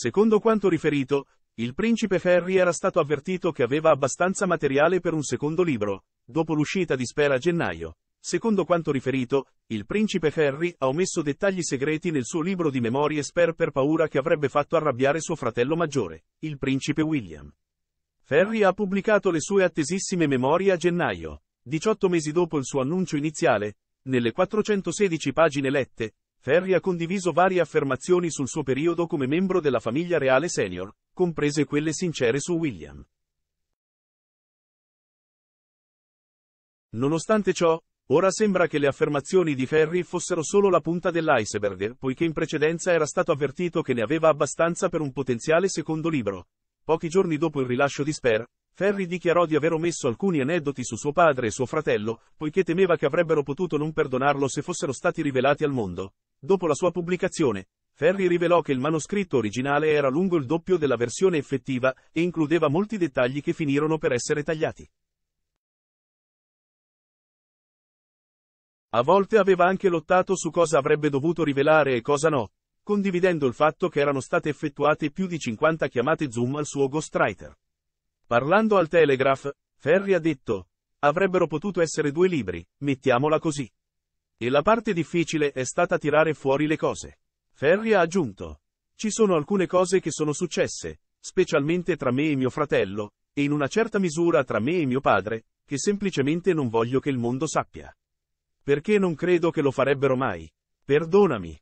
Secondo quanto riferito, il principe Ferry era stato avvertito che aveva abbastanza materiale per un secondo libro, dopo l'uscita di Spera a gennaio. Secondo quanto riferito, il principe Ferry ha omesso dettagli segreti nel suo libro di memorie Sper per paura che avrebbe fatto arrabbiare suo fratello maggiore, il principe William. Ferry ha pubblicato le sue attesissime memorie a gennaio, 18 mesi dopo il suo annuncio iniziale, nelle 416 pagine lette, Ferri ha condiviso varie affermazioni sul suo periodo come membro della famiglia reale senior, comprese quelle sincere su William. Nonostante ciò, ora sembra che le affermazioni di Ferri fossero solo la punta dell'iceberg, poiché in precedenza era stato avvertito che ne aveva abbastanza per un potenziale secondo libro. Pochi giorni dopo il rilascio di Spare, Ferri dichiarò di aver omesso alcuni aneddoti su suo padre e suo fratello, poiché temeva che avrebbero potuto non perdonarlo se fossero stati rivelati al mondo. Dopo la sua pubblicazione, Ferri rivelò che il manoscritto originale era lungo il doppio della versione effettiva e includeva molti dettagli che finirono per essere tagliati. A volte aveva anche lottato su cosa avrebbe dovuto rivelare e cosa no, condividendo il fatto che erano state effettuate più di 50 chiamate Zoom al suo ghostwriter. Parlando al Telegraph, Ferri ha detto, avrebbero potuto essere due libri, mettiamola così. E la parte difficile è stata tirare fuori le cose. Ferri ha aggiunto. Ci sono alcune cose che sono successe, specialmente tra me e mio fratello, e in una certa misura tra me e mio padre, che semplicemente non voglio che il mondo sappia. Perché non credo che lo farebbero mai. Perdonami.